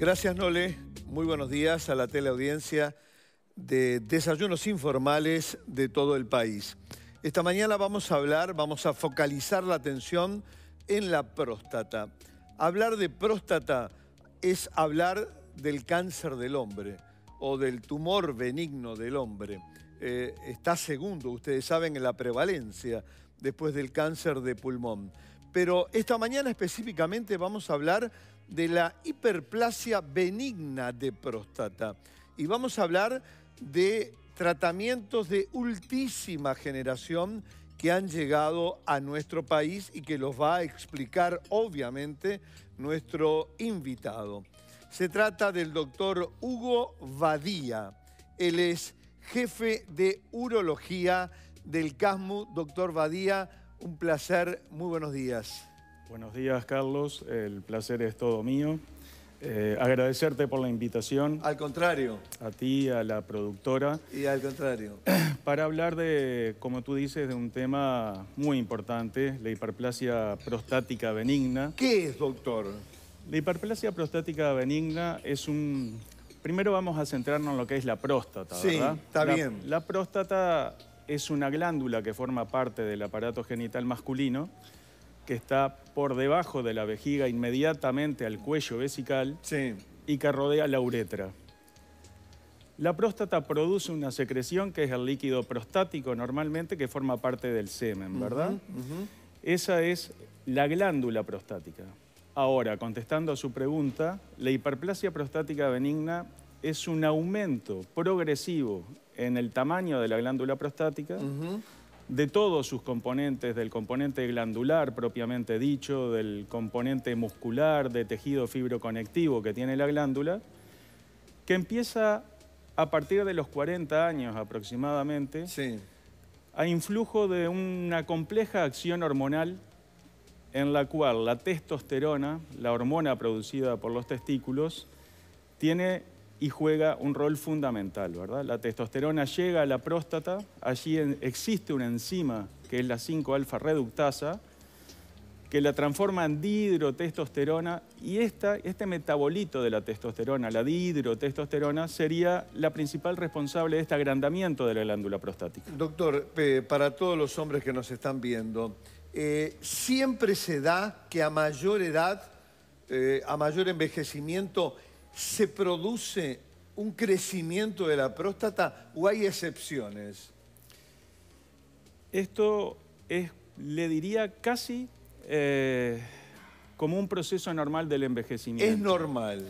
Gracias, Nole. Muy buenos días a la teleaudiencia de Desayunos Informales de todo el país. Esta mañana vamos a hablar, vamos a focalizar la atención en la próstata. Hablar de próstata es hablar del cáncer del hombre o del tumor benigno del hombre. Eh, está segundo, ustedes saben, en la prevalencia después del cáncer de pulmón. Pero esta mañana específicamente vamos a hablar de la hiperplasia benigna de próstata. Y vamos a hablar de tratamientos de ultísima generación que han llegado a nuestro país y que los va a explicar obviamente nuestro invitado. Se trata del doctor Hugo Badía. Él es jefe de urología del CASMU. Doctor Badía, un placer, muy buenos días. Buenos días, Carlos. El placer es todo mío. Eh, agradecerte por la invitación. Al contrario. A ti, a la productora. Y al contrario. Para hablar de, como tú dices, de un tema muy importante, la hiperplasia prostática benigna. ¿Qué es, doctor? La hiperplasia prostática benigna es un... Primero vamos a centrarnos en lo que es la próstata, sí, está bien. La próstata es una glándula que forma parte del aparato genital masculino que está por debajo de la vejiga, inmediatamente al cuello vesical y que rodea la uretra. La próstata produce una secreción que es el líquido prostático normalmente que forma parte del semen, ¿verdad? Esa es la glándula prostática. Ahora, contestando a su pregunta, la hiperplasia prostática benigna es un aumento progresivo en el tamaño de la glándula prostática, de todos sus componentes, del componente glandular propiamente dicho, del componente muscular, de tejido fibroconectivo que tiene la glándula, que empieza a partir de los 40 años aproximadamente a influjo de una compleja acción hormonal en la cual la testosterona, la hormona producida por los testículos, tiene y juega un rol fundamental, ¿verdad? La testosterona llega a la próstata, allí existe una enzima que es la 5-alfa reductasa, que la transforma en dihidrotestosterona y esta, este metabolito de la testosterona, la dihidrotestosterona, sería la principal responsable de este agrandamiento de la glándula prostática. Doctor, eh, para todos los hombres que nos están viendo, eh, siempre se da que a mayor edad, eh, a mayor envejecimiento, se produce un crecimiento de la próstata o hay excepciones? Esto es, le diría, casi eh, como un proceso normal del envejecimiento. Es normal.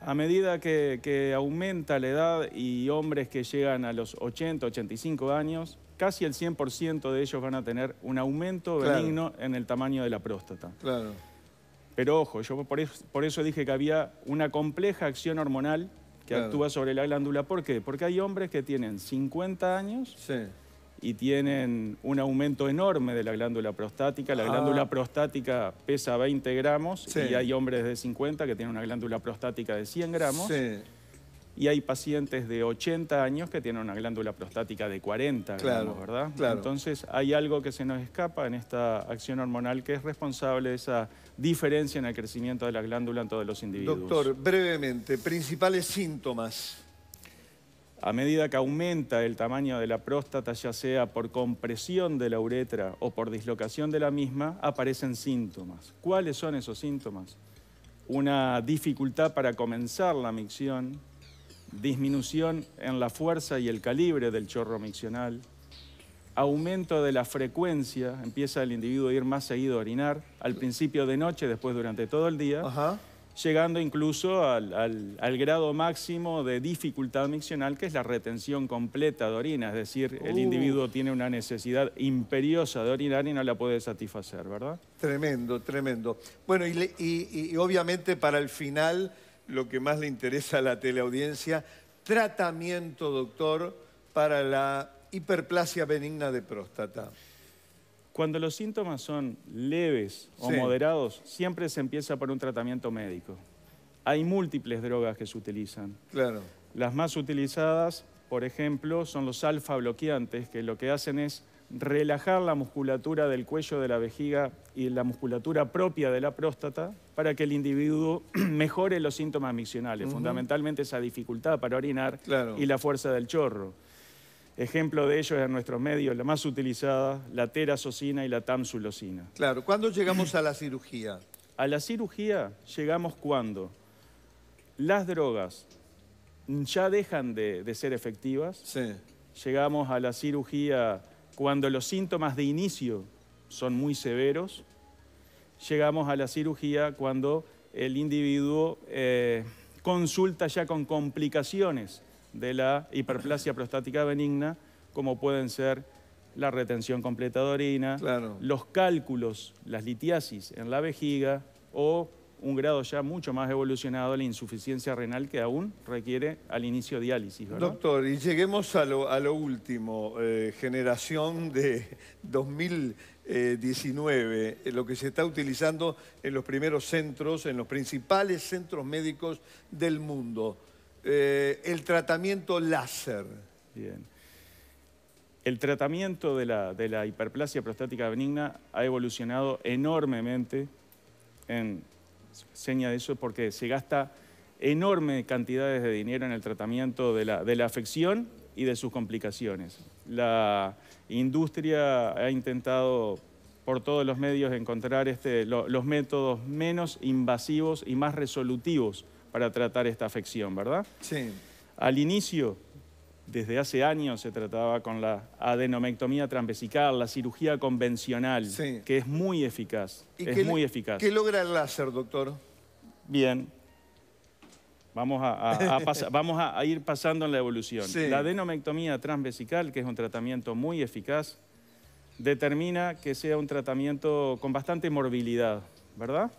A medida que, aumenta la edad y hombres que llegan a los 80, 85 años, casi el 100% de ellos van a tener un aumento benigno en el tamaño de la próstata. Claro. Pero ojo, yo por eso, dije que había una compleja acción hormonal que actúa sobre la glándula. ¿Por qué? Porque hay hombres que tienen 50 años y tienen un aumento enorme de la glándula prostática. La ah. glándula prostática pesa 20 gramos y hay hombres de 50 que tienen una glándula prostática de 100 gramos. Sí y hay pacientes de 80 años que tienen una glándula prostática de 40, claro, ¿verdad? Entonces hay algo que se nos escapa en esta acción hormonal que es responsable de esa diferencia en el crecimiento de la glándula en todos los individuos. Doctor, brevemente, principales síntomas. A medida que aumenta el tamaño de la próstata, ya sea por compresión de la uretra o por dislocación de la misma, aparecen síntomas. ¿Cuáles son esos síntomas? Una dificultad para comenzar la micción, disminución en la fuerza y el calibre del chorro miccional, aumento de la frecuencia, empieza el individuo a ir más seguido a orinar, al principio de noche, después durante todo el día, llegando incluso al, grado máximo de dificultad miccional, que es la retención completa de orina, es decir, el uh. individuo tiene una necesidad imperiosa de orinar y no la puede satisfacer, ¿verdad? Tremendo, tremendo. Bueno, y obviamente para el final lo que más le interesa a la teleaudiencia, tratamiento, doctor, para la hiperplasia benigna de próstata. Cuando los síntomas son leves o moderados, siempre se empieza por un tratamiento médico. Hay múltiples drogas que se utilizan. Claro. Las más utilizadas, por ejemplo, son los alfa bloqueantes, que lo que hacen es relajar la musculatura del cuello de la vejiga y la musculatura propia de la próstata para que el individuo mejore los síntomas miccionales, fundamentalmente esa dificultad para orinar y la fuerza del chorro. Ejemplo de ello es en nuestros medios la más utilizada, la terasocina y la tamsulosina. Claro, ¿cuándo llegamos a la cirugía? A la cirugía llegamos cuando las drogas ya dejan de, ser efectivas, llegamos a la cirugía cuando los síntomas de inicio son muy severos, llegamos a la cirugía cuando el individuo eh, consulta ya con complicaciones de la hiperplasia prostática benigna, como pueden ser la retención completa de orina, los cálculos, las litiasis en la vejiga o un grado ya mucho más evolucionado la insuficiencia renal que aún requiere al inicio diálisis. Doctor, y lleguemos a lo, último, eh, generación de 2019, eh, lo que se está utilizando en los primeros centros, en los principales centros médicos del mundo, eh, el tratamiento láser. Bien. El tratamiento de la, de la hiperplasia prostática benigna ha evolucionado enormemente en seña de eso porque se gasta enormes cantidades de dinero en el tratamiento de la, afección y de sus complicaciones. La industria ha intentado por todos los medios encontrar este, los métodos menos invasivos y más resolutivos para tratar esta afección, ¿verdad? Sí. Al inicio desde hace años se trataba con la adenomectomía transvesical, la cirugía convencional, que es muy eficaz. es qué, muy eficaz. logra el láser, doctor? Bien. Vamos a, ir pasando en la evolución. La adenomectomía transvesical, que es un tratamiento muy eficaz, determina que sea un tratamiento con bastante morbilidad, ¿verdad?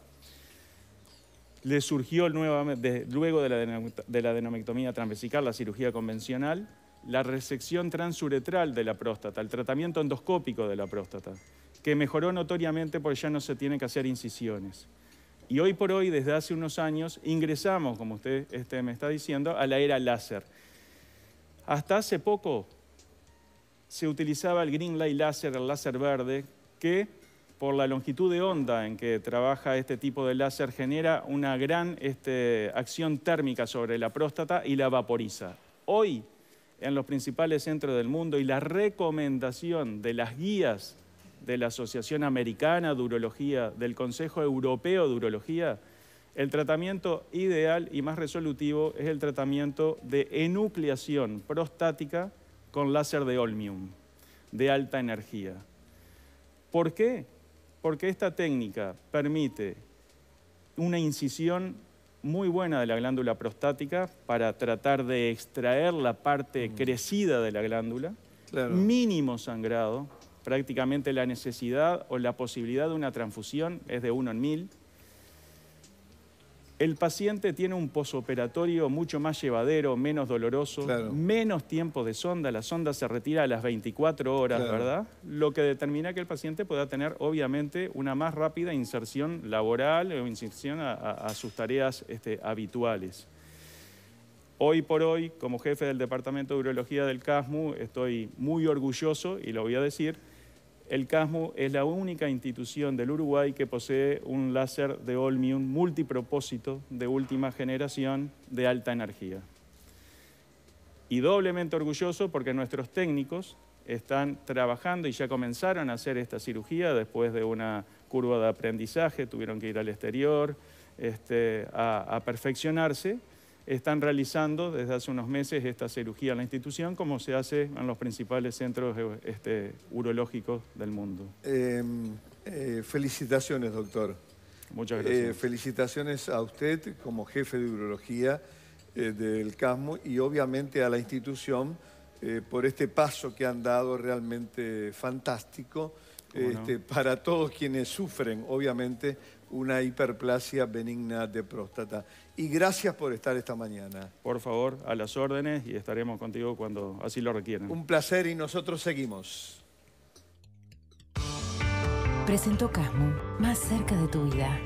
le surgió nuevamente, luego de la, de la adenomectomía transvesical, la cirugía convencional, la resección transuretral de la próstata, el tratamiento endoscópico de la próstata, que mejoró notoriamente porque ya no se tienen que hacer incisiones. Y hoy por hoy, desde hace unos años, ingresamos, como usted este, me está diciendo, a la era láser. Hasta hace poco se utilizaba el green light láser, el láser verde, que por la longitud de onda en que trabaja este tipo de láser, genera una gran este, acción térmica sobre la próstata y la vaporiza. Hoy, en los principales centros del mundo, y la recomendación de las guías de la Asociación Americana de Urología, del Consejo Europeo de Urología, el tratamiento ideal y más resolutivo es el tratamiento de enucleación prostática con láser de olmium, de alta energía. ¿Por qué? porque esta técnica permite una incisión muy buena de la glándula prostática para tratar de extraer la parte mm. crecida de la glándula, mínimo sangrado, prácticamente la necesidad o la posibilidad de una transfusión es de uno en mil, el paciente tiene un posoperatorio mucho más llevadero, menos doloroso, menos tiempo de sonda. La sonda se retira a las 24 horas, ¿verdad? Lo que determina que el paciente pueda tener, obviamente, una más rápida inserción laboral o inserción a, sus tareas este, habituales. Hoy por hoy, como jefe del Departamento de Urología del CASMU, estoy muy orgulloso, y lo voy a decir, el CASMU es la única institución del Uruguay que posee un láser de Olmium multipropósito de última generación de alta energía. Y doblemente orgulloso porque nuestros técnicos están trabajando y ya comenzaron a hacer esta cirugía después de una curva de aprendizaje, tuvieron que ir al exterior este, a perfeccionarse están realizando desde hace unos meses esta cirugía en la institución, como se hace en los principales centros este, urológicos del mundo. Em, eh, felicitaciones, doctor. Muchas gracias. Eh, felicitaciones a usted como jefe de urología eh, del CASMO y obviamente a la institución por este paso que han dado realmente fantástico este, para todos quienes sufren, obviamente, una hiperplasia benigna de próstata. Y gracias por estar esta mañana. Por favor, a las órdenes y estaremos contigo cuando así lo requieran. Un placer y nosotros seguimos. Presentó Casmo, más cerca de tu vida.